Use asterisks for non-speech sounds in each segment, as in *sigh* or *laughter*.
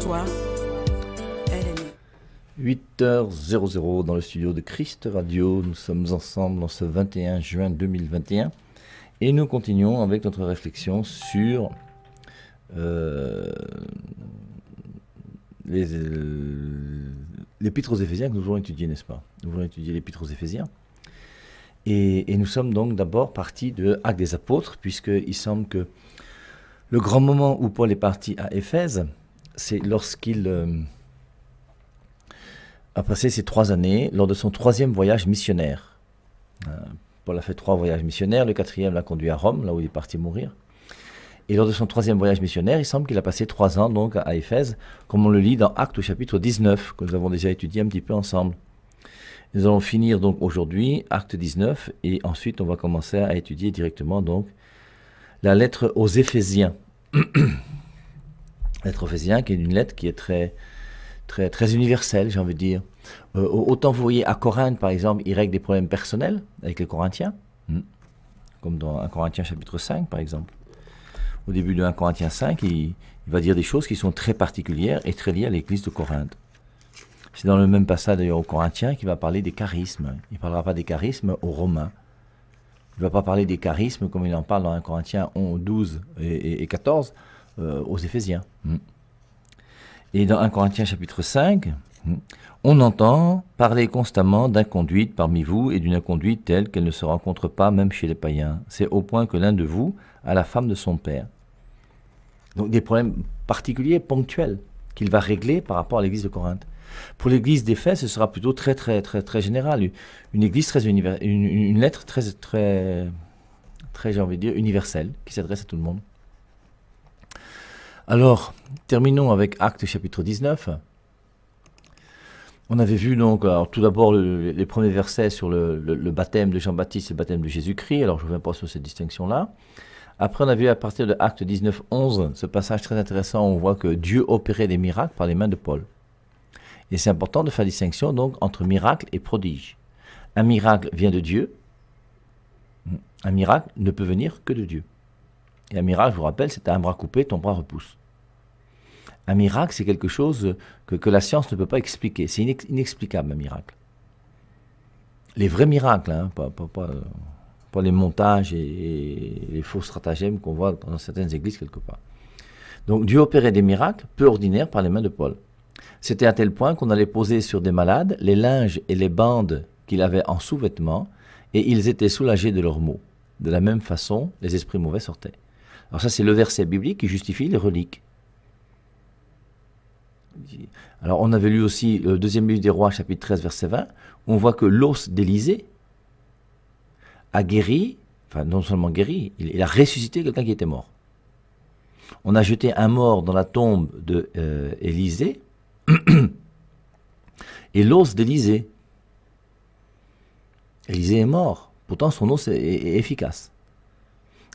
toi, 8h00 dans le studio de Christ Radio. Nous sommes ensemble dans ce 21 juin 2021 et nous continuons avec notre réflexion sur euh, euh, l'épître aux Éphésiens que nous voulons étudier, n'est-ce pas Nous voulons étudier l'épître aux Éphésiens. Et, et, nous sommes donc d'abord partis de Actes des Apôtres, puisqu'il semble que le grand moment où Paul est parti à Éphèse, c'est lorsqu'il euh, a passé ces trois années lors de son troisième voyage missionnaire. Euh, Paul a fait trois voyages missionnaires, le quatrième l'a conduit à Rome, là où il est parti mourir. Et lors de son troisième voyage missionnaire, il semble qu'il a passé trois ans donc à Éphèse, comme on le lit dans Acte au chapitre 19, que nous avons déjà étudié un petit peu ensemble. Nous allons finir donc aujourd'hui Acte 19, et ensuite on va commencer à étudier directement donc la lettre aux Éphésiens. *clears throat* lettre qui est une lettre qui est très, très, très universelle, j'ai envie de dire. Euh, autant vous voyez à Corinthe, par exemple, il règle des problèmes personnels avec les Corinthiens, hmm, comme dans 1 Corinthiens chapitre 5, par exemple. Au début de 1 Corinthiens 5, il, va dire des choses qui sont très particulières et très liées à l'église de Corinthe. C'est dans le même passage d'ailleurs aux Corinthiens qu'il va parler des charismes. Il ne parlera pas des charismes aux Romains. Il ne va pas parler des charismes comme il en parle dans 1 Corinthiens 11, 12 et, et, et 14, euh, aux Éphésiens. Mm. Et dans 1 Corinthiens chapitre 5, mm, on entend parler constamment d'inconduite parmi vous et d'une inconduite telle qu'elle ne se rencontre pas même chez les païens. C'est au point que l'un de vous a la femme de son père. Donc des problèmes particuliers, ponctuels, qu'il va régler par rapport à l'église de Corinthe. Pour l'église des faits ce sera plutôt très, très, très, très général. Une église très une, lettre très, très, très, j'ai envie de dire, universelle, qui s'adresse à tout le monde. Alors, terminons avec Acte chapitre 19. On avait vu donc, tout d'abord les premiers versets sur le, baptême de Jean-Baptiste et le baptême de Jésus-Christ, alors je ne reviens pas sur cette distinction-là. Après, on a vu à partir de Acte 19, 11, ce passage très intéressant, où on voit que Dieu opérait des miracles par les mains de Paul. Et c'est important de faire distinction donc entre miracle et prodige. Un miracle vient de Dieu, un miracle ne peut venir que de Dieu. Et un miracle, je vous rappelle, c'est un bras coupé, ton bras repousse. Un miracle, c'est quelque chose que, la science ne peut pas expliquer. C'est inexplicable, un miracle. Les vrais miracles, hein, pas, pas, pas, les montages et, et les faux stratagèmes qu'on voit dans certaines églises quelque part. Donc Dieu opérait des miracles peu ordinaires par les mains de Paul. C'était à tel point qu'on allait poser sur des malades les linges et les bandes qu'il avait en sous-vêtements, et ils étaient soulagés de leurs maux. De la même façon, les esprits mauvais sortaient. Alors ça, c'est le verset biblique qui justifie les reliques. Alors on avait lu aussi le deuxième livre des rois, chapitre 13, verset 20, où on voit que l'os d'Élysée a guéri, enfin non seulement guéri, il, a ressuscité quelqu'un qui était mort. On a jeté un mort dans la tombe d'Élysée, euh, *clears throat* et l'os d'Élysée, Élisée est mort, pourtant son os est efficace.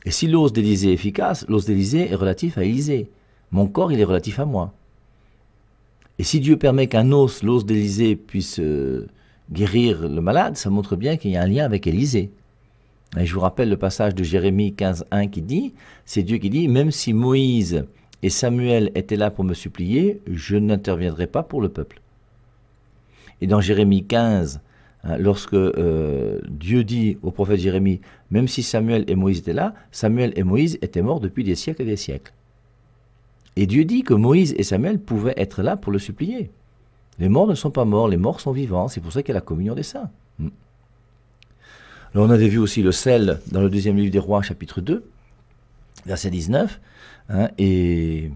Et si l'os d'Élysée est efficace, l'os d'Élysée est relatif à Élysée. Mon corps, il est relatif à moi. Et si Dieu permet qu'un os, l'os d'Élysée, puisse euh, guérir le malade, ça montre bien qu'il y a un lien avec Élysée. Et je vous rappelle le passage de Jérémie 15.1 qui dit, c'est Dieu qui dit, même si Moïse et Samuel étaient là pour me supplier, je n'interviendrai pas pour le peuple. Et dans Jérémie 15, Hein, lorsque euh, Dieu dit au prophète Jérémie, même si Samuel et Moïse étaient là, Samuel et Moïse étaient morts depuis des siècles et des siècles. Et Dieu dit que Moïse et Samuel pouvaient être là pour le supplier. Les morts ne sont pas morts, les morts sont vivants, c'est pour ça qu'il y a la communion des saints. Hmm. Alors on avait vu aussi le sel dans le deuxième livre des rois, chapitre 2, verset 19, hein, et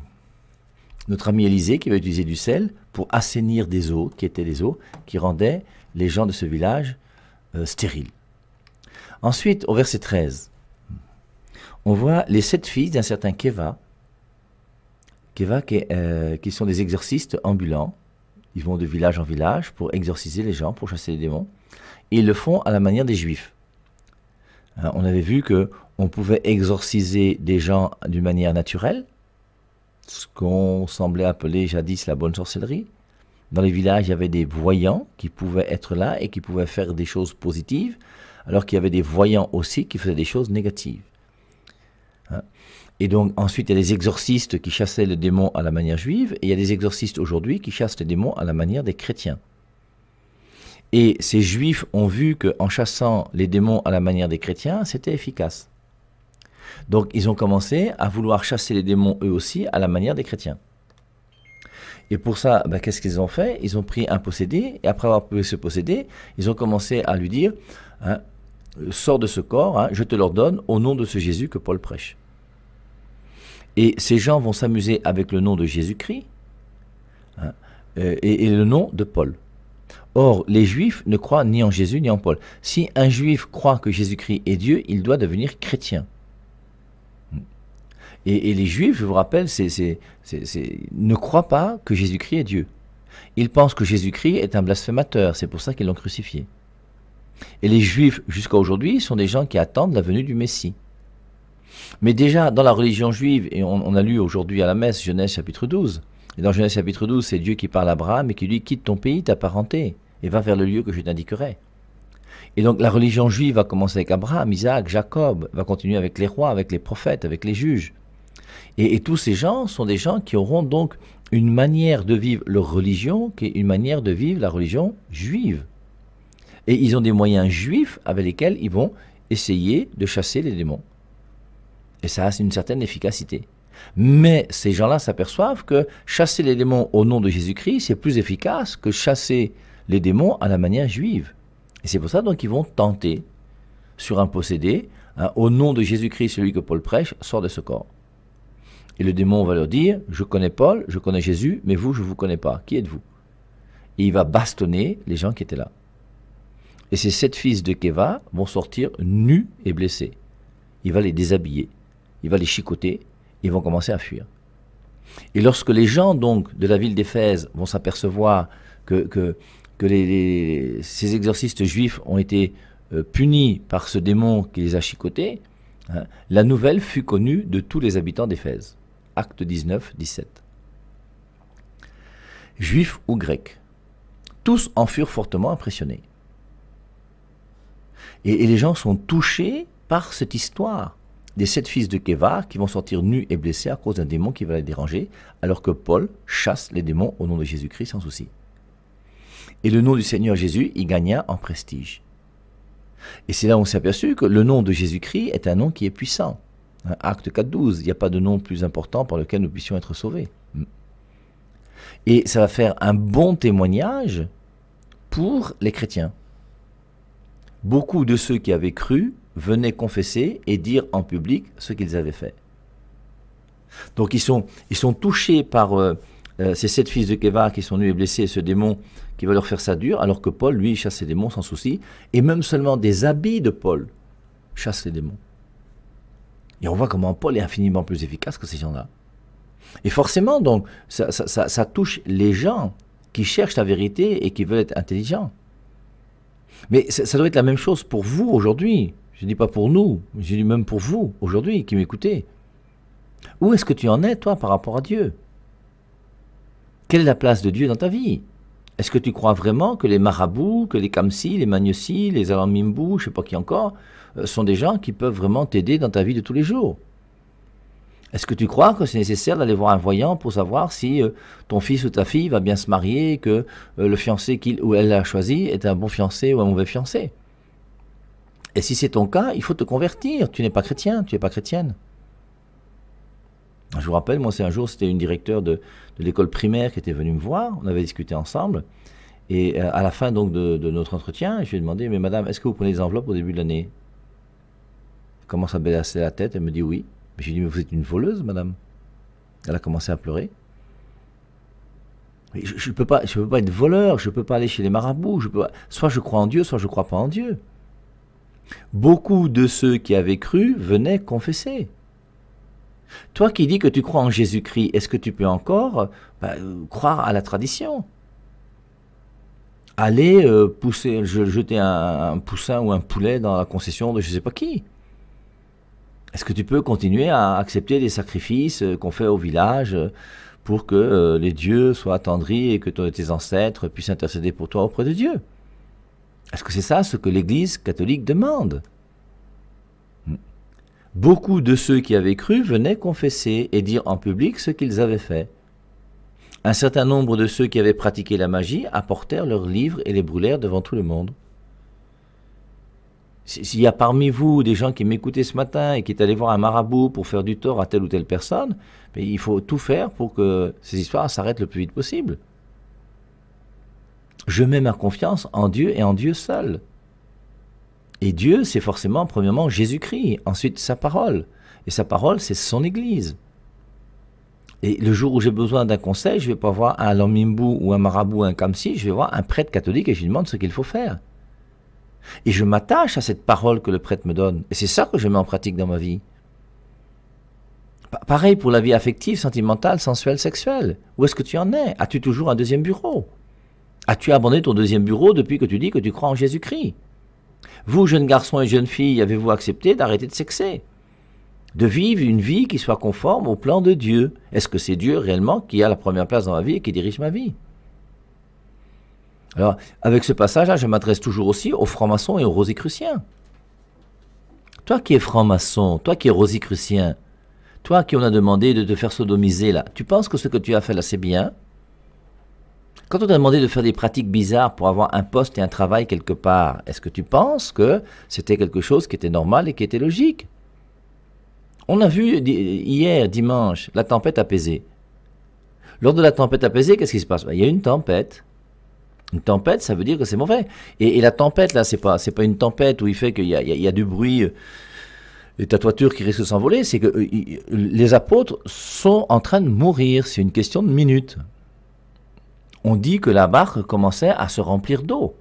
notre ami Élisée qui va utiliser du sel pour assainir des eaux, qui étaient des eaux qui rendaient les gens de ce village euh, stériles. Ensuite, au verset 13, on voit les sept fils d'un certain Keva, Keva euh, qui, sont des exorcistes ambulants. Ils vont de village en village pour exorciser les gens, pour chasser les démons. Et ils le font à la manière des juifs. Hein, on avait vu que on pouvait exorciser des gens d'une manière naturelle, ce qu'on semblait appeler jadis la bonne sorcellerie. Dans les villages, il y avait des voyants qui pouvaient être là et qui pouvaient faire des choses positives, alors qu'il y avait des voyants aussi qui faisaient des choses négatives. Hein. Et donc ensuite, il y a des exorcistes qui chassaient les démons à la manière juive, et il y a des exorcistes aujourd'hui qui chassent les démons à la manière des chrétiens. Et ces juifs ont vu qu'en chassant les démons à la manière des chrétiens, c'était efficace. Donc ils ont commencé à vouloir chasser les démons eux aussi à la manière des chrétiens. Et pour ça, bah, qu'est-ce qu'ils ont fait Ils ont pris un possédé, et après avoir pu se posséder, ils ont commencé à lui dire, hein, sors de ce corps, hein, je te l'ordonne, au nom de ce Jésus que Paul prêche. Et ces gens vont s'amuser avec le nom de Jésus-Christ hein, euh, et, le nom de Paul. Or, les Juifs ne croient ni en Jésus ni en Paul. Si un Juif croit que Jésus-Christ est Dieu, il doit devenir chrétien. Et, les Juifs, je vous rappelle, ne croient pas que Jésus-Christ est Dieu. Ils pensent que Jésus-Christ est un blasphémateur, c'est pour ça qu'ils l'ont crucifié. Et les Juifs, jusqu'à aujourd'hui, sont des gens qui attendent la venue du Messie. Mais déjà, dans la religion juive, et on, a lu aujourd'hui à la messe Genèse chapitre 12, et dans Genèse chapitre 12, c'est Dieu qui parle à Abraham et qui lui quitte ton pays, ta parenté, et va vers le lieu que je t'indiquerai. Et donc la religion juive va commencer avec Abraham, Isaac, Jacob, va continuer avec les rois, avec les prophètes, avec les juges. Et, tous ces gens sont des gens qui auront donc une manière de vivre leur religion, qui est une manière de vivre la religion juive. Et ils ont des moyens juifs avec lesquels ils vont essayer de chasser les démons. Et ça a une certaine efficacité. Mais ces gens-là s'aperçoivent que chasser les démons au nom de Jésus-Christ, c'est plus efficace que chasser les démons à la manière juive. Et c'est pour ça donc qu'ils vont tenter sur un possédé, hein, au nom de Jésus-Christ, celui que Paul prêche, sort de ce corps. Et le démon va leur dire, je connais Paul, je connais Jésus, mais vous, je ne vous connais pas. Qui êtes-vous Et il va bastonner les gens qui étaient là. Et ces sept fils de Kéva vont sortir nus et blessés. Il va les déshabiller, il va les chicoter, ils vont commencer à fuir. Et lorsque les gens donc de la ville d'Éphèse vont s'apercevoir que, que, ces exorcistes juifs ont été euh, punis par ce démon qui les a chicotés, hein, la nouvelle fut connue de tous les habitants d'Éphèse. Acte 19, 17. Juifs ou Grecs, tous en furent fortement impressionnés. Et, les gens sont touchés par cette histoire des sept fils de Kévar qui vont sortir nus et blessés à cause d'un démon qui va les déranger, alors que Paul chasse les démons au nom de Jésus-Christ sans souci. Et le nom du Seigneur Jésus y gagna en prestige. Et c'est là où on s'est aperçu que le nom de Jésus-Christ est un nom qui est puissant. Acte 4.12, il n'y a pas de nom plus important par lequel nous puissions être sauvés. Mm. Et ça va faire un bon témoignage pour les chrétiens. Beaucoup de ceux qui avaient cru venaient confesser et dire en public ce qu'ils avaient fait. Donc ils sont, ils sont touchés par euh, euh, ces sept fils de Kéva qui sont nus et blessés, ce démon qui va leur faire ça dur, alors que Paul, lui, chasse les démons sans souci, et même seulement des habits de Paul chassent les démons. Et on voit comment Paul est infiniment plus efficace que ces gens-là. Et forcément, donc, ça, touche les gens qui cherchent la vérité et qui veulent être intelligents. Mais ça doit être la même chose pour vous aujourd'hui. Je ne dis pas pour nous, je dis même pour vous aujourd'hui qui m'écoutez. Où est-ce que tu en es, toi, par rapport à Dieu Quelle est la place de Dieu dans ta vie est-ce que tu crois vraiment que les marabouts, que les kamsi, les magnossi, les alamimbou, je ne sais pas qui encore, euh, sont des gens qui peuvent vraiment t'aider dans ta vie de tous les jours Est-ce que tu crois que c'est nécessaire d'aller voir un voyant pour savoir si euh, ton fils ou ta fille va bien se marier, que euh, le fiancé qu'il ou elle a choisi est un bon fiancé ou un mauvais fiancé Et si c'est ton cas, il faut te convertir. Tu n'es pas chrétien, tu n'es pas chrétienne. Je vous rappelle, moi, c'est un jour, c'était une directeur de, l'école primaire qui était venue me voir. On avait discuté ensemble. Et euh, à la fin donc de, notre entretien, je lui ai demandé, mais madame, est-ce que vous prenez des enveloppes au début de l'année Elle commence à baisser la tête, elle me dit oui. Mais je lui ai dit, mais vous êtes une voleuse, madame. Elle a commencé à pleurer. je ne peux, pas, peux pas être voleur, je ne peux pas aller chez les marabouts. Je peux Soit je crois en Dieu, soit je ne crois pas en Dieu. Beaucoup de ceux qui avaient cru venaient confesser. Toi qui dis que tu crois en Jésus-Christ, est-ce que tu peux encore bah, croire à la tradition Aller euh, pousser, jeter un, poussin ou un poulet dans la concession de je ne sais pas qui Est-ce que tu peux continuer à accepter des sacrifices euh, qu'on fait au village euh, pour que les dieux soient attendris et que tes ancêtres puissent intercéder pour toi auprès de Dieu Est-ce que c'est ça ce que l'Église catholique demande Beaucoup de ceux qui avaient cru venaient confesser et dire en public ce qu'ils avaient fait. Un certain nombre de ceux qui avaient pratiqué la magie apportèrent leurs livres et les brûlèrent devant tout le monde. S'il y a parmi vous des gens qui m'écoutaient ce matin et qui est allés voir un marabout pour faire du tort à telle ou telle personne, mais il faut tout faire pour que ces histoires s'arrêtent le plus vite possible. Je mets ma confiance en Dieu et en Dieu seul. Et Dieu, c'est forcément, premièrement, Jésus-Christ, ensuite sa parole. Et sa parole, c'est son Église. Et le jour où j'ai besoin d'un conseil, je ne vais pas voir un Lamimbou ou un marabout, un Kamsi, je vais voir un prêtre catholique et je lui demande ce qu'il faut faire. Et je m'attache à cette parole que le prêtre me donne. Et c'est ça que je mets en pratique dans ma vie. pareil pour la vie affective, sentimentale, sensuelle, sexuelle. Où est-ce que tu en es As-tu toujours un deuxième bureau As-tu abandonné ton deuxième bureau depuis que tu dis que tu crois en Jésus-Christ vous, jeunes garçons et jeunes filles, avez-vous accepté d'arrêter de sexer De vivre une vie qui soit conforme au plan de Dieu Est-ce que c'est Dieu réellement qui a la première place dans ma vie et qui dirige ma vie Alors, avec ce passage-là, je m'adresse toujours aussi aux francs-maçons et aux rosicruciens. Toi qui es franc-maçon, toi qui es rosicrucien, toi qui on a demandé de te faire sodomiser là, tu penses que ce que tu as fait là c'est bien quand on t'a demandé de faire des pratiques bizarres pour avoir un poste et un travail quelque part, est-ce que tu penses que c'était quelque chose qui était normal et qui était logique On a vu hier, dimanche, la tempête apaisée. Lors de la tempête apaisée, qu'est-ce qui se passe Il y a une tempête. Une tempête, ça veut dire que c'est mauvais. Et, la tempête, là, c'est pas, pas une tempête où il fait qu'il y, a, du bruit et euh, ta toiture qui risque de s'envoler. C'est que euh, les apôtres sont en train de mourir. C'est une question de minutes on dit que la barque commençait à se remplir d'eau.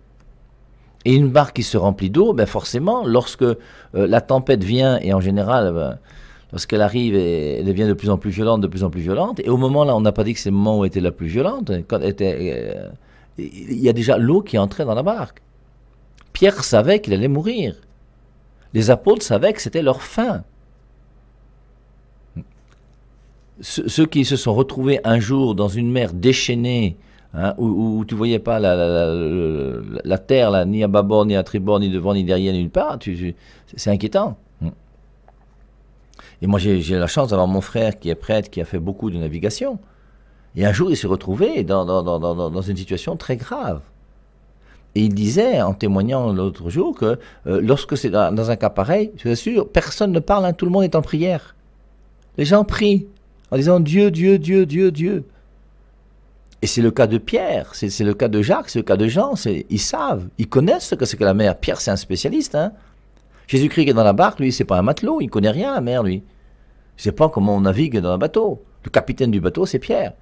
Et une barque qui se remplit d'eau, ben forcément, lorsque euh, la tempête vient, et en général, ben, lorsqu'elle arrive, et, elle devient de plus en plus violente, de plus en plus violente, et au moment là, on n'a pas dit que c'est le moment où elle était la plus violente, était, euh, il y a déjà l'eau qui entrait dans la barque. Pierre savait qu'il allait mourir. Les apôtres savaient que c'était leur fin. Ceux qui se sont retrouvés un jour dans une mer déchaînée, Hein, où, tu tu voyais pas la, terre, là, ni à bâbord, ni à tribord, ni devant, ni derrière, nulle part. c'est inquiétant. Mm. Et moi, j'ai la chance d'avoir mon frère qui est prêtre, qui a fait beaucoup de navigation. Et un jour, il s'est retrouvé dans, dans, une situation très grave. Et il disait, en témoignant l'autre jour, que euh, lorsque c'est dans, un cas pareil, je vous assure, personne ne parle, hein, tout le monde est en prière. Les gens prient en disant Dieu, Dieu, Dieu, Dieu, Dieu. Et c'est le cas de Pierre, c'est le cas de Jacques, c'est le cas de Jean. Ils savent, ils connaissent ce que c'est que la mer. Pierre, c'est un spécialiste. Hein. Jésus-Christ qui est dans la barque, lui, c'est pas un matelot, il connaît rien la mer, lui. Il sait pas comment on navigue dans un bateau. Le capitaine du bateau, c'est Pierre.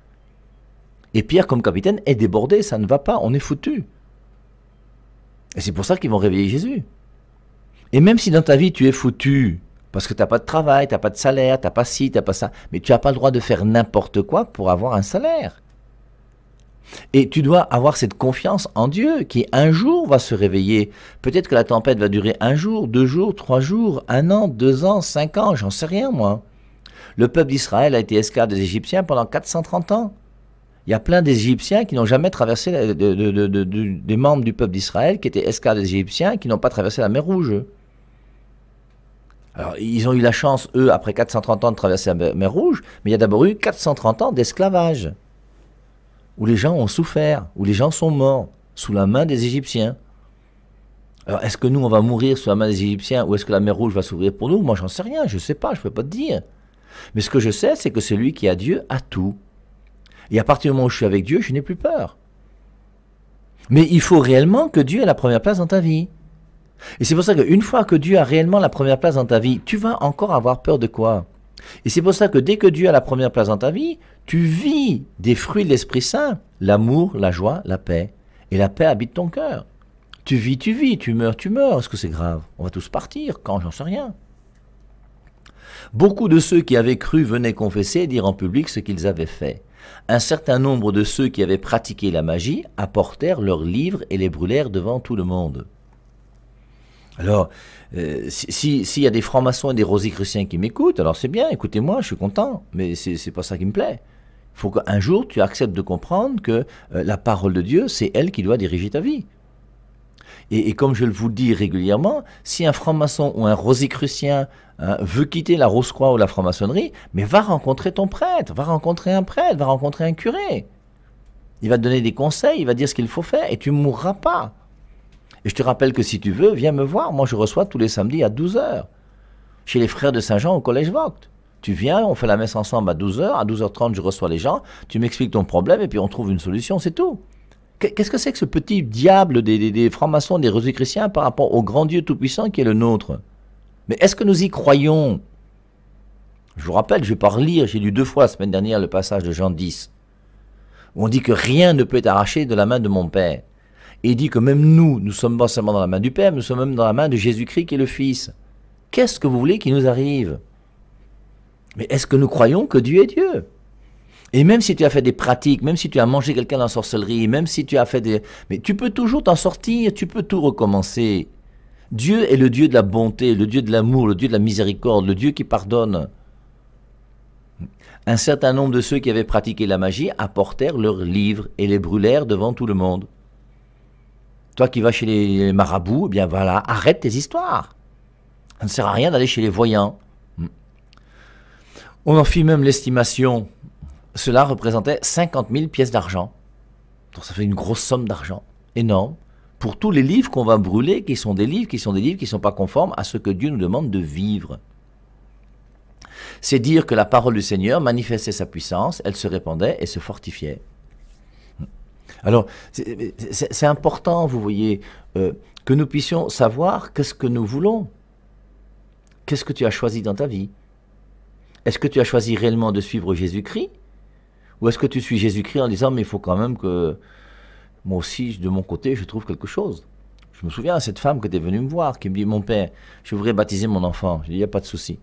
Et Pierre, comme capitaine, est débordé, ça ne va pas, on est foutu. Et c'est pour ça qu'ils vont réveiller Jésus. Et même si dans ta vie tu es foutu, parce que tu n'as pas de travail, tu n'as pas de salaire, tu n'as pas ci, tu n'as pas ça, mais tu n'as pas le droit de faire n'importe quoi pour avoir un salaire. Et tu dois avoir cette confiance en Dieu qui un jour va se réveiller. Peut-être que la tempête va durer un jour, deux jours, trois jours, un an, deux ans, cinq ans, j'en sais rien moi. Le peuple d'Israël a été esclave des Égyptiens pendant 430 ans. Il y a plein d'Égyptiens qui n'ont jamais traversé, des membres du peuple d'Israël qui étaient esclaves des Égyptiens qui n'ont pas traversé la mer Rouge. Alors, ils ont eu la chance, eux, après 430 ans de traverser la mer Rouge, mais il y a d'abord eu 430 ans d'esclavage où les gens ont souffert, où les gens sont morts sous la main des Égyptiens. Alors est-ce que nous, on va mourir sous la main des Égyptiens ou est-ce que la mer Rouge va s'ouvrir pour nous Moi, j'en sais rien, je ne sais pas, je ne peux pas te dire. Mais ce que je sais, c'est que celui qui a Dieu a tout. Et à partir du moment où je suis avec Dieu, je n'ai plus peur. Mais il faut réellement que Dieu ait la première place dans ta vie. Et c'est pour ça qu'une fois que Dieu a réellement la première place dans ta vie, tu vas encore avoir peur de quoi et c'est pour ça que dès que Dieu a la première place dans ta vie, tu vis des fruits de l'Esprit Saint, l'amour, la joie, la paix. Et la paix habite ton cœur. Tu vis, tu vis, tu meurs, tu meurs. Est-ce que c'est grave On va tous partir, quand j'en sais rien. Beaucoup de ceux qui avaient cru venaient confesser et dire en public ce qu'ils avaient fait. Un certain nombre de ceux qui avaient pratiqué la magie apportèrent leurs livres et les brûlèrent devant tout le monde. Alors, euh, s'il y a des francs-maçons et des rosicruciens qui m'écoutent, alors c'est bien, écoutez-moi, je suis content, mais ce c'est pas ça qui me plaît. Il faut qu'un jour tu acceptes de comprendre que euh, la parole de Dieu, c'est elle qui doit diriger ta vie. Et, comme je le vous dis régulièrement, si un franc-maçon ou un rosicrucien hein, veut quitter la Rose-Croix ou la franc-maçonnerie, mais va rencontrer ton prêtre, va rencontrer un prêtre, va rencontrer un curé. Il va te donner des conseils, il va dire ce qu'il faut faire, et tu ne mourras pas. Et je te rappelle que si tu veux, viens me voir. Moi, je reçois tous les samedis à 12h chez les frères de Saint-Jean au Collège Vogt. Tu viens, on fait la messe ensemble à 12h. À 12h30, je reçois les gens. Tu m'expliques ton problème et puis on trouve une solution, c'est tout. Qu'est-ce que c'est que ce petit diable des, francs-maçons, des rosiers par rapport au grand Dieu tout-puissant qui est le nôtre Mais est-ce que nous y croyons Je vous rappelle, je vais pas relire, j'ai lu deux fois la semaine dernière le passage de Jean 10, où on dit que rien ne peut être arraché de la main de mon Père et dit que même nous, nous sommes pas seulement dans la main du Père, nous sommes même dans la main de Jésus-Christ qui est le Fils. Qu'est-ce que vous voulez qui nous arrive Mais est-ce que nous croyons que Dieu est Dieu Et même si tu as fait des pratiques, même si tu as mangé quelqu'un dans la sorcellerie, même si tu as fait des... Mais tu peux toujours t'en sortir, tu peux tout recommencer. Dieu est le Dieu de la bonté, le Dieu de l'amour, le Dieu de la miséricorde, le Dieu qui pardonne. Un certain nombre de ceux qui avaient pratiqué la magie apportèrent leurs livres et les brûlèrent devant tout le monde. Toi qui vas chez les marabouts, eh bien voilà, arrête tes histoires. Ça ne sert à rien d'aller chez les voyants. Hmm. On en fit même l'estimation. Cela représentait 50 000 pièces d'argent. Donc ça fait une grosse somme d'argent, énorme, pour tous les livres qu'on va brûler, qui sont des livres, qui sont des livres qui ne sont pas conformes à ce que Dieu nous demande de vivre. C'est dire que la parole du Seigneur manifestait sa puissance, elle se répandait et se fortifiait. Alors, c'est important, vous voyez, euh, que nous puissions savoir qu'est-ce que nous voulons. Qu'est-ce que tu as choisi dans ta vie Est-ce que tu as choisi réellement de suivre Jésus-Christ Ou est-ce que tu suis Jésus-Christ en disant, mais il faut quand même que moi aussi, de mon côté, je trouve quelque chose Je me souviens à cette femme qui était venue me voir, qui me dit, mon père, je voudrais baptiser mon enfant. il n'y a pas de souci.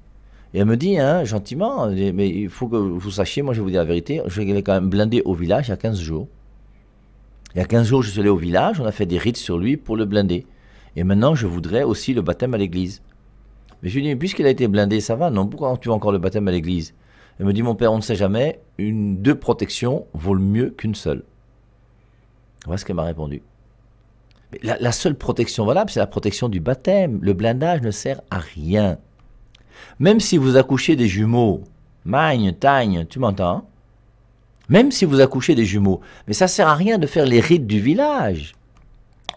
Et elle me dit, hein, gentiment, mais il faut que vous sachiez, moi je vais vous dire la vérité, je l'ai quand même blindé au village il y a 15 jours. Il y a 15 jours, je suis allé au village, on a fait des rites sur lui pour le blinder. Et maintenant, je voudrais aussi le baptême à l'église. Mais je lui dis, mais puisqu'il a été blindé, ça va, non Pourquoi tu veux encore le baptême à l'église Elle me dit, mon père, on ne sait jamais, une, deux protections vaut mieux qu'une seule. Voilà ce qu'elle m'a répondu. la, la seule protection valable, c'est la protection du baptême. Le blindage ne sert à rien. Même si vous accouchez des jumeaux, magne, tagne, tu m'entends hein? même si vous accouchez des jumeaux. Mais ça sert à rien de faire les rites du village.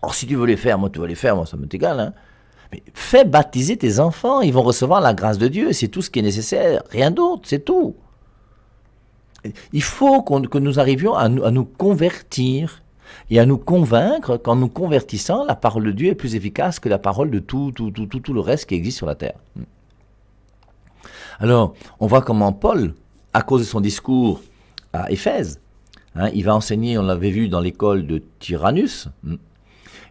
Or, si tu veux les faire, moi tu veux les faire, moi ça me égal. Hein. Mais fais baptiser tes enfants, ils vont recevoir la grâce de Dieu, c'est tout ce qui est nécessaire, rien d'autre, c'est tout. Il faut que nous arrivions à nous, à nous convertir et à nous convaincre qu'en nous convertissant, la parole de Dieu est plus efficace que la parole de tout, tout, tout, tout, tout le reste qui existe sur la terre. Alors, on voit comment Paul, à cause de son discours à Éphèse. Hein, il va enseigner, on l'avait vu, dans l'école de Tyrannus. Hmm.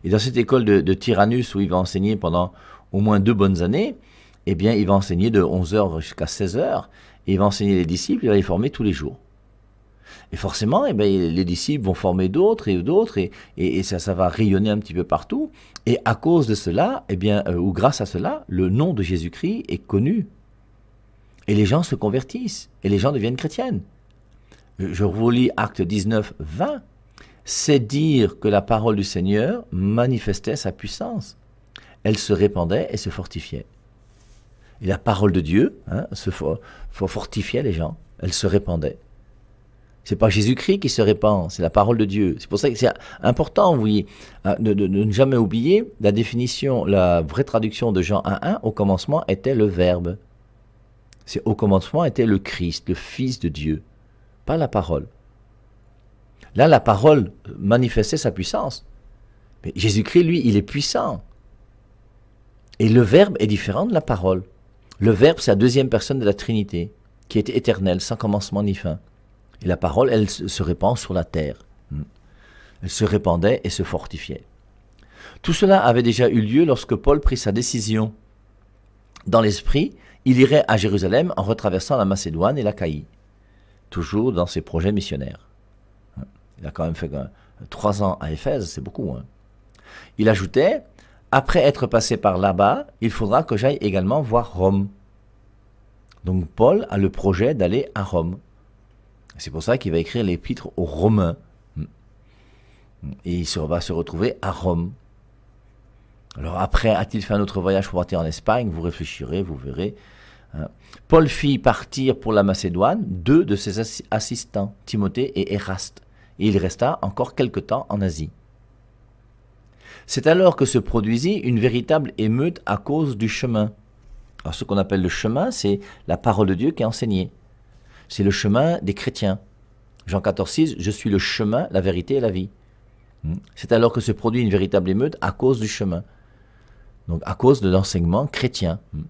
Et dans cette école de, Tyrannus, où il va enseigner pendant au moins deux bonnes années, eh bien, il va enseigner de 11h jusqu'à 16h. il va enseigner les disciples, il va les former tous les jours. Et forcément, eh bien, les disciples vont former d'autres et d'autres, et, ça, ça, va rayonner un petit peu partout. Et à cause de cela, eh bien, euh, ou grâce à cela, le nom de Jésus-Christ est connu. Et les gens se convertissent, et les gens deviennent chrétiennes je vous lis acte 19, 20, c'est dire que la parole du Seigneur manifestait sa puissance. Elle se répandait et se fortifiait. Et la parole de Dieu hein, se fortifiait les gens, elle se répandait. C'est pas Jésus-Christ qui se répand, c'est la parole de Dieu. C'est pour ça que c'est important, vous voyez, de, ne jamais oublier la définition, la vraie traduction de Jean 1. au commencement était le Verbe. C'est au commencement était le Christ, le Fils de Dieu pas la parole. Là, la parole manifestait sa puissance. Mais Jésus-Christ, lui, il est puissant. Et le verbe est différent de la parole. Le verbe, c'est la deuxième personne de la Trinité, qui est éternelle, sans commencement ni fin. Et la parole, elle se répand sur la terre. Hmm. Elle se répandait et se fortifiait. Tout cela avait déjà eu lieu lorsque Paul prit sa décision. Dans l'esprit, il irait à Jérusalem en retraversant la Macédoine et la Caï toujours dans ses projets missionnaires. Il a quand même fait euh, trois ans à Éphèse, c'est beaucoup. Hein. Il ajoutait, après être passé par là-bas, il faudra que j'aille également voir Rome. Donc Paul a le projet d'aller à Rome. C'est pour ça qu'il va écrire l'épître aux Romains. Et il va se retrouver à Rome. Alors après, a-t-il fait un autre voyage pour partir en Espagne Vous réfléchirez, vous verrez. Hein. Paul fit partir pour la Macédoine deux de ses assistants, Timothée et Eraste, et il resta encore quelque temps en Asie. C'est alors que se produisit une véritable émeute à cause du chemin. Alors ce qu'on appelle le chemin, c'est la parole de Dieu qui est enseignée. C'est le chemin des chrétiens. Jean 14, 6, je suis le chemin, la vérité et la vie. Hein. C'est alors que se produit une véritable émeute à cause du chemin. Donc à cause de l'enseignement chrétien. Hein.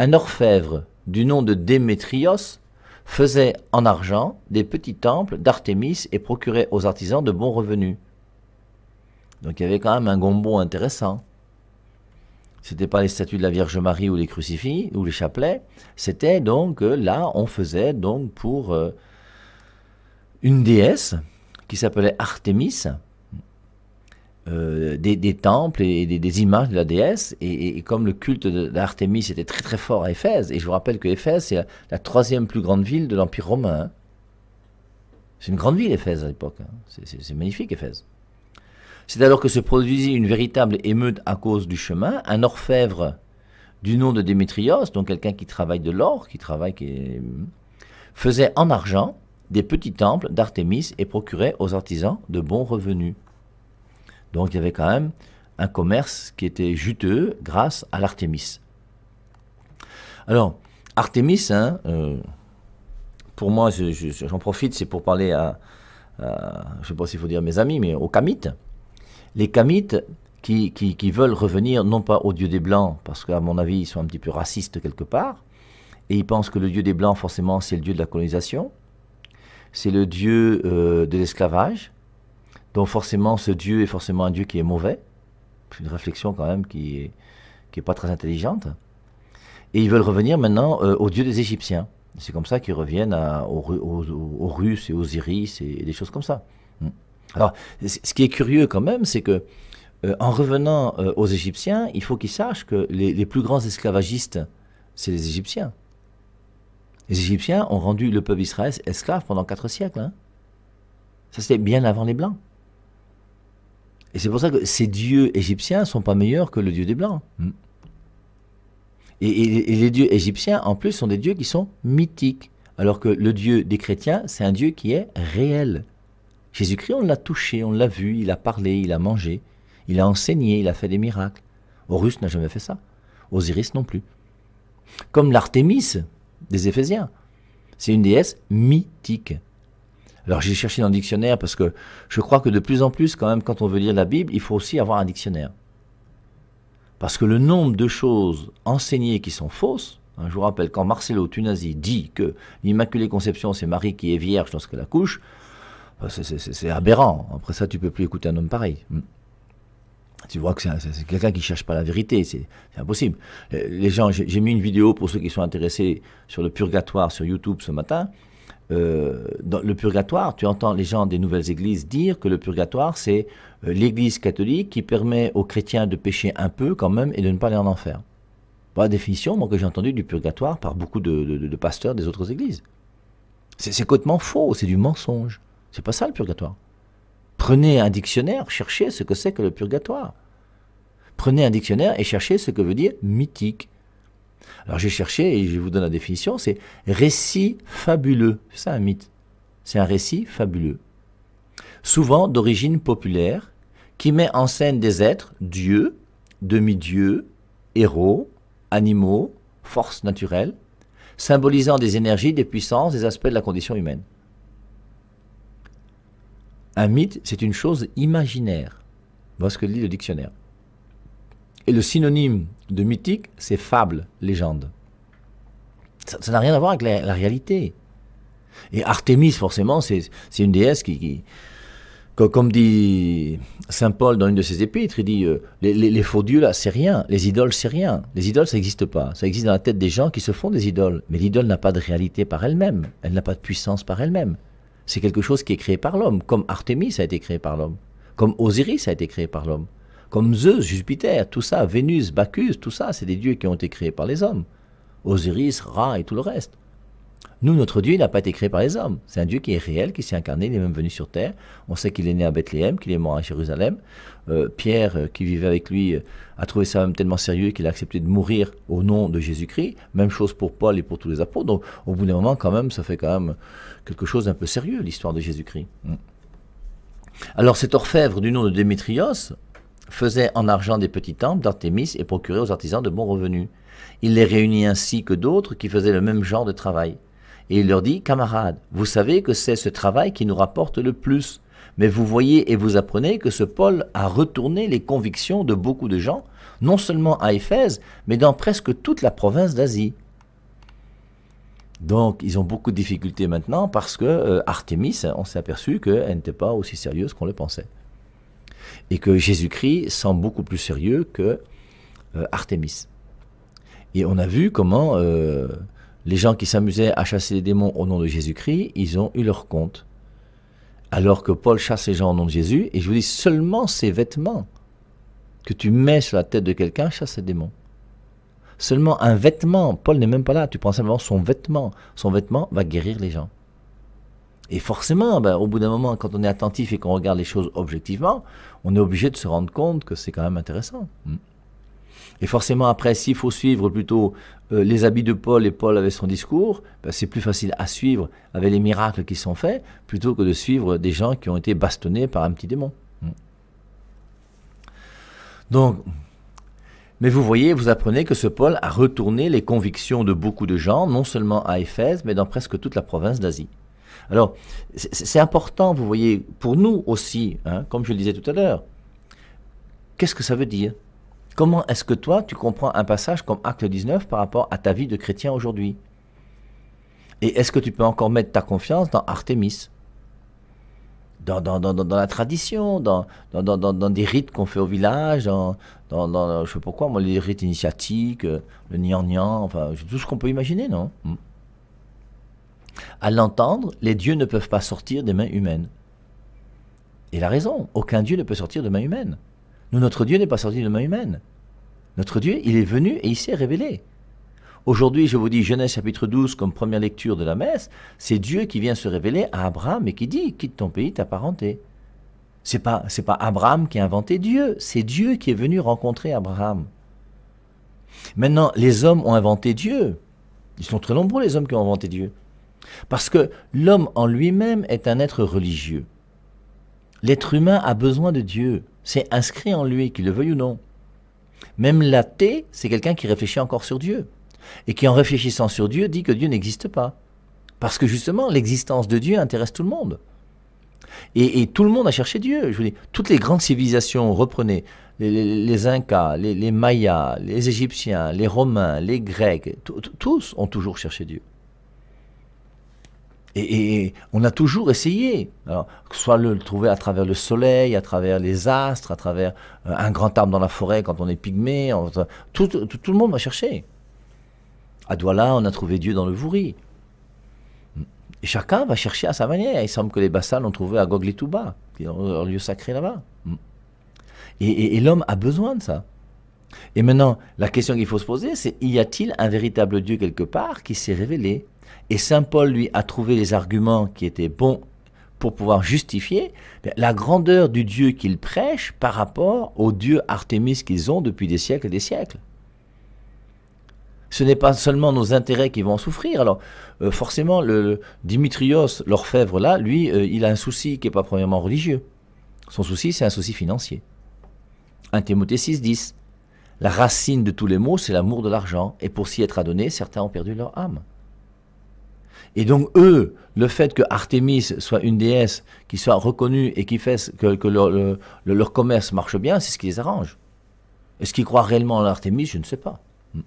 Un orfèvre du nom de Démétrios faisait en argent des petits temples d'Artémis et procurait aux artisans de bons revenus. Donc il y avait quand même un gombo intéressant. Ce n'était pas les statues de la Vierge Marie ou les crucifix ou les chapelets, c'était donc euh, là on faisait donc pour euh, une déesse qui s'appelait Artémis euh, des, temples et des, images de la déesse. Et, comme le culte d'Artémis était très très fort à Éphèse, et je vous rappelle que Éphèse, c'est la, troisième plus grande ville de l'Empire romain. Hein. C'est une grande ville, Éphèse, à l'époque. Hein. C'est magnifique, Éphèse. C'est alors que se produisit une véritable émeute à cause du chemin. Un orfèvre du nom de Démétrios, donc quelqu'un qui travaille de l'or, qui travaille, qui faisait en argent des petits temples d'Artémis et procurait aux artisans de bons revenus. Donc il y avait quand même un commerce qui était juteux grâce à l'Artémis. Alors, Artemis, hein, euh, pour moi, j'en profite, c'est pour parler à, je ne sais pas s'il faut dire mes amis, mais aux Kamites. Les Kamites qui, veulent revenir non pas au dieu des Blancs, parce qu'à mon avis, ils sont un petit peu racistes quelque part, et ils pensent que le dieu des Blancs, forcément, c'est le dieu de la colonisation, c'est le dieu euh, de l'esclavage, donc forcément, ce Dieu est forcément un Dieu qui est mauvais. C'est une réflexion quand même qui est, est pas très intelligente. Et ils veulent revenir maintenant euh, au Dieu des Égyptiens. C'est comme ça qu'ils reviennent à, aux, Russes et aux Iris et, des choses comme ça. Hmm. Alors, ce qui est curieux quand même, c'est que euh, en revenant euh, aux Égyptiens, il faut qu'ils sachent que les, plus grands esclavagistes, c'est les Égyptiens. Les Égyptiens ont rendu le peuple d'Israël esclave pendant quatre siècles. Hein. Ça, c'était bien avant les Blancs. Et c'est pour ça que ces dieux égyptiens sont pas meilleurs que le dieu des Blancs. Hmm. Et, les dieux égyptiens, en plus, sont des dieux qui sont mythiques. Alors que le dieu des chrétiens, c'est un dieu qui est réel. Jésus-Christ, on l'a touché, on l'a vu, il a parlé, il a mangé, il a enseigné, il a fait des miracles. Horus n'a jamais fait ça. Osiris non plus. Comme l'Artémis des Éphésiens. C'est une déesse mythique. Alors j'ai cherché dans le dictionnaire parce que je crois que de plus en plus, quand même, quand on veut lire la Bible, il faut aussi avoir un dictionnaire. Parce que le nombre de choses enseignées qui sont fausses, hein, je vous rappelle, quand Marcelo Tunasi dit que l'Immaculée Conception, c'est Marie qui est vierge lorsqu'elle accouche, bah, c'est aberrant. Après ça, tu peux plus écouter un homme pareil. Hmm. Tu vois que c'est quelqu'un qui cherche pas la vérité, c'est impossible. Euh, les gens, j'ai mis une vidéo pour ceux qui sont intéressés sur le purgatoire sur YouTube ce matin. Euh, dans le purgatoire, tu entends les gens des nouvelles églises dire que le purgatoire, c'est euh, l'église catholique qui permet aux chrétiens de pécher un peu quand même et de ne pas aller en enfer. Pas la définition, moi, que j'ai entendue du purgatoire par beaucoup de, de pasteurs des autres églises. C'est complètement faux, c'est du mensonge. C'est pas ça le purgatoire. Prenez un dictionnaire, cherchez ce que c'est que le purgatoire. Prenez un dictionnaire et cherchez ce que veut dire mythique. Alors j'ai cherché et je vous donne la définition, c'est récit fabuleux. C'est ça un mythe. C'est un récit fabuleux. Souvent d'origine populaire, qui met en scène des êtres, dieux, demi-dieux, héros, animaux, forces naturelles, symbolisant des énergies, des puissances, des aspects de la condition humaine. Un mythe, c'est une chose imaginaire. Voici ce que dit le dictionnaire. Et le synonyme de mythique, c'est fable, légende. Ça n'a rien à voir avec la, réalité. Et Artémis, forcément, c'est une déesse qui, comme dit Saint Paul dans une de ses épîtres, il dit euh, les, faux dieux là, c'est rien, les idoles c'est rien, les idoles ça n'existe pas, ça existe dans la tête des gens qui se font des idoles, mais l'idole n'a pas de réalité par elle-même, elle, elle n'a pas de puissance par elle-même. C'est quelque chose qui est créé par l'homme, comme Artémis a été créé par l'homme, comme Osiris a été créé par l'homme comme Zeus, Jupiter, tout ça, Vénus, Bacchus, tout ça, c'est des dieux qui ont été créés par les hommes. Osiris, Ra et tout le reste. Nous, notre Dieu, il n'a pas été créé par les hommes. C'est un Dieu qui est réel, qui s'est incarné, il est même venu sur terre. On sait qu'il est né à Bethléem, qu'il est mort à Jérusalem. Euh, Pierre, euh, qui vivait avec lui, euh, a trouvé ça tellement sérieux qu'il a accepté de mourir au nom de Jésus-Christ. Même chose pour Paul et pour tous les apôtres. Donc, au bout d'un moment, quand même, ça fait quand même quelque chose d'un peu sérieux, l'histoire de Jésus-Christ. Hmm. Alors, cet orfèvre du nom de Démétrios, faisait en argent des petits temples d'Artémis et procurait aux artisans de bons revenus. Il les réunit ainsi que d'autres qui faisaient le même genre de travail. Et il leur dit, camarades, vous savez que c'est ce travail qui nous rapporte le plus. Mais vous voyez et vous apprenez que ce Paul a retourné les convictions de beaucoup de gens, non seulement à Éphèse, mais dans presque toute la province d'Asie. Donc, ils ont beaucoup de difficultés maintenant parce que euh, on s'est aperçu qu'elle n'était pas aussi sérieuse qu'on le pensait et que Jésus-Christ semble beaucoup plus sérieux que euh, Et on a vu comment euh, les gens qui s'amusaient à chasser les démons au nom de Jésus-Christ, ils ont eu leur compte. Alors que Paul chasse les gens au nom de Jésus, et je vous dis seulement ces vêtements que tu mets sur la tête de quelqu'un chasse les démons. Seulement un vêtement, Paul n'est même pas là, tu prends simplement son vêtement. Son vêtement va guérir les gens. Et forcément, ben, au bout d'un moment, quand on est attentif et qu'on regarde les choses objectivement, on est obligé de se rendre compte que c'est quand même intéressant. Hmm. Et forcément, après, s'il faut suivre plutôt euh, les habits de Paul et Paul avec son discours, ben, c'est plus facile à suivre avec les miracles qui sont faits, plutôt que de suivre des gens qui ont été bastonnés par un petit démon. Hmm. Donc, mais vous voyez, vous apprenez que ce Paul a retourné les convictions de beaucoup de gens, non seulement à Éphèse, mais dans presque toute la province d'Asie. Alors, c'est important, vous voyez, pour nous aussi, hein, comme je le disais tout à l'heure, qu'est-ce que ça veut dire Comment est-ce que toi, tu comprends un passage comme Acte 19 par rapport à ta vie de chrétien aujourd'hui Et est-ce que tu peux encore mettre ta confiance dans Artemis dans, la tradition, dans, des rites qu'on fait au village, dans, je sais pas quoi, les rites initiatiques, euh, le nian, -nian enfin, tout ce qu'on peut imaginer, non hmm. À l'entendre, les dieux ne peuvent pas sortir des mains humaines. Et il a raison, aucun dieu ne peut sortir de mains humaines. Nous, notre Dieu n'est pas sorti de mains humaines. Notre Dieu, il est venu et il s'est révélé. Aujourd'hui, je vous dis Genèse chapitre 12 comme première lecture de la messe, c'est Dieu qui vient se révéler à Abraham et qui dit quitte ton pays, ta parenté. C'est pas c'est pas Abraham qui a inventé Dieu, c'est Dieu qui est venu rencontrer Abraham. Maintenant, les hommes ont inventé Dieu. Ils sont très nombreux les hommes qui ont inventé Dieu. Parce que l'homme en lui-même est un être religieux. L'être humain a besoin de Dieu. C'est inscrit en lui, qu'il le veuille ou non. Même l'athée, c'est quelqu'un qui réfléchit encore sur Dieu. Et qui, en réfléchissant sur Dieu, dit que Dieu n'existe pas. Parce que justement, l'existence de Dieu intéresse tout le monde. Et, tout le monde a cherché Dieu. toutes les grandes civilisations, reprenez, les, Incas, les, Mayas, les Égyptiens, les Romains, les Grecs, tous ont toujours cherché Dieu. Et, on a toujours essayé, soit le, trouver à travers le soleil, à travers les astres, à travers euh, un grand arbre dans la forêt quand on est pygmée, tout, le monde va chercher. À Douala, on a trouvé Dieu dans le Vouri. Mm. Et chacun va chercher à sa manière. Il semble que les Bassans l'ont trouvé à Goglitouba, qui est leur lieu sacré là-bas. Mm. et l'homme a besoin de ça. Et maintenant, la question qu'il faut se poser, c'est y a-t-il un véritable Dieu quelque part qui s'est révélé et Saint Paul, lui, a trouvé les arguments qui étaient bons pour pouvoir justifier ben, la grandeur du Dieu qu'il prêche par rapport au Dieu Artémis qu'ils ont depuis des siècles et des siècles. Ce n'est pas seulement nos intérêts qui vont souffrir. Alors, euh, forcément, le, Dimitrios, l'orfèvre là, lui, euh, il a un souci qui n'est pas premièrement religieux. Son souci, c'est un souci financier. 1 Timothée 6, 10. La racine de tous les maux, c'est l'amour de l'argent. Et pour s'y être adonné, certains ont perdu leur âme. Et donc, eux, le fait que Artemis soit une déesse qui soit reconnue et qui fasse que, leur, commerce marche bien, c'est ce qui les arrange. Est-ce qu'ils croient réellement en Artemis Je ne sais pas. Hmm.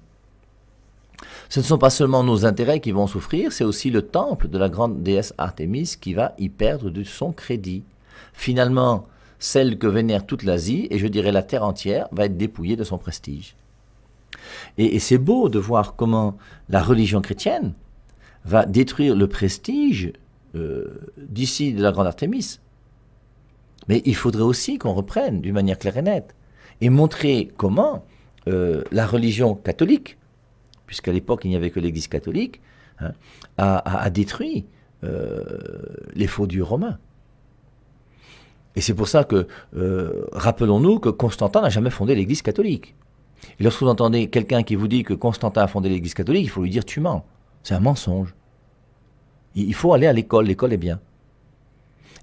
Ce ne sont pas seulement nos intérêts qui vont souffrir, c'est aussi le temple de la grande déesse Artémis qui va y perdre de son crédit. Finalement, celle que vénère toute l'Asie, et je dirais la terre entière, va être dépouillée de son prestige. et c'est beau de voir comment la religion chrétienne, va détruire le prestige euh, d'ici de la Grande Artémis. Mais il faudrait aussi qu'on reprenne d'une manière claire et nette et montrer comment euh, la religion catholique, puisqu'à l'époque il n'y avait que l'Église catholique, hein, a, détruit euh, les faux dieux romains. Et c'est pour ça que, rappelons-nous que Constantin n'a jamais fondé l'Église catholique. Et lorsque vous entendez quelqu'un qui vous dit que Constantin a fondé l'Église catholique, il faut lui dire tu mens. C'est un mensonge. Il faut aller à l'école, l'école est bien.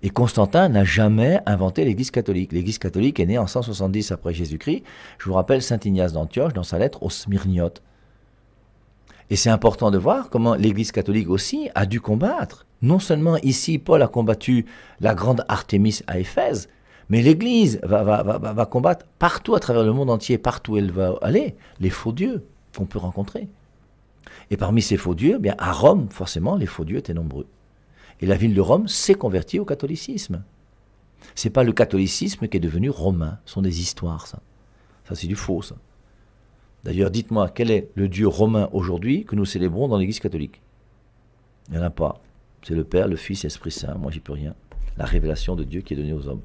Et Constantin n'a jamais inventé l'Église catholique. L'Église catholique est née en 170 après Jésus-Christ. Je vous rappelle Saint Ignace d'Antioche dans sa lettre aux Smyrniotes. Et c'est important de voir comment l'Église catholique aussi a dû combattre. Non seulement ici, Paul a combattu la grande Artémis à Éphèse, mais l'Église va, va, va combattre partout à travers le monde entier, partout où elle va aller, les faux dieux qu'on peut rencontrer. Et parmi ces faux dieux, eh bien à Rome, forcément, les faux dieux étaient nombreux. Et la ville de Rome s'est convertie au catholicisme. Ce n'est pas le catholicisme qui est devenu romain. Ce sont des histoires, ça. Ça, c'est du faux, ça. D'ailleurs, dites-moi, quel est le dieu romain aujourd'hui que nous célébrons dans l'Église catholique Il n'y en a pas. C'est le Père, le Fils, l'Esprit Saint. Moi, j'y peux rien. La révélation de Dieu qui est donnée aux hommes.